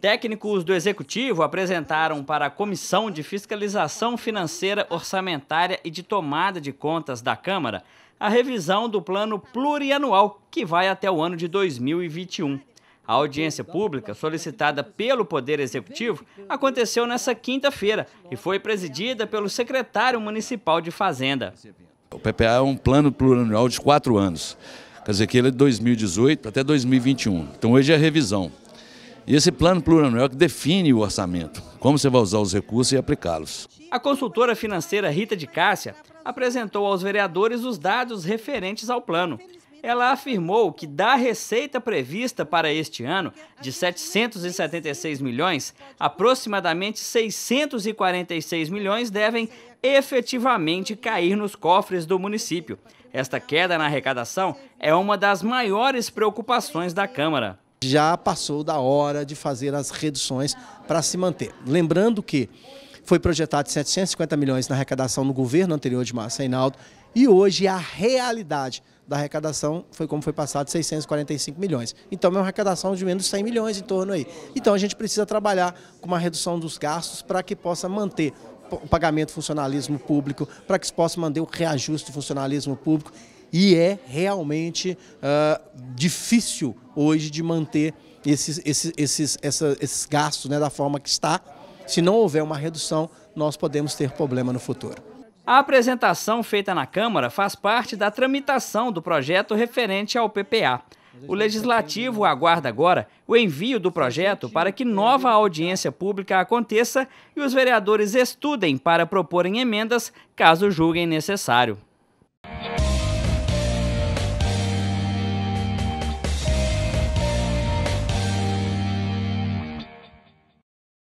Técnicos do Executivo apresentaram para a Comissão de Fiscalização Financeira, Orçamentária e de Tomada de Contas da Câmara a revisão do plano plurianual que vai até o ano de 2021. A audiência pública, solicitada pelo Poder Executivo, aconteceu nesta quinta-feira e foi presidida pelo secretário municipal de Fazenda. O PPA é um plano plurianual de quatro anos, quer dizer que ele é de 2018 até 2021. Então hoje é a revisão. E esse plano plurianual que define o orçamento, como você vai usar os recursos e aplicá-los. A consultora financeira Rita de Cássia apresentou aos vereadores os dados referentes ao plano. Ela afirmou que da receita prevista para este ano, de 776 milhões, aproximadamente 646 milhões devem efetivamente cair nos cofres do município. Esta queda na arrecadação é uma das maiores preocupações da Câmara já passou da hora de fazer as reduções para se manter. Lembrando que foi projetado 750 milhões na arrecadação no governo anterior de Márcio Reinaldo e hoje a realidade da arrecadação foi como foi passado 645 milhões. Então é uma arrecadação de menos 100 milhões em torno aí. Então a gente precisa trabalhar com uma redução dos gastos para que possa manter o pagamento do funcionalismo público, para que se possa manter o reajuste do funcionalismo público e é realmente uh, difícil hoje de manter esses, esses, esses, essa, esses gastos né, da forma que está. Se não houver uma redução, nós podemos ter problema no futuro. A apresentação feita na Câmara faz parte da tramitação do projeto referente ao PPA. O Legislativo aguarda agora o envio do projeto para que nova audiência pública aconteça e os vereadores estudem para proporem emendas caso julguem necessário.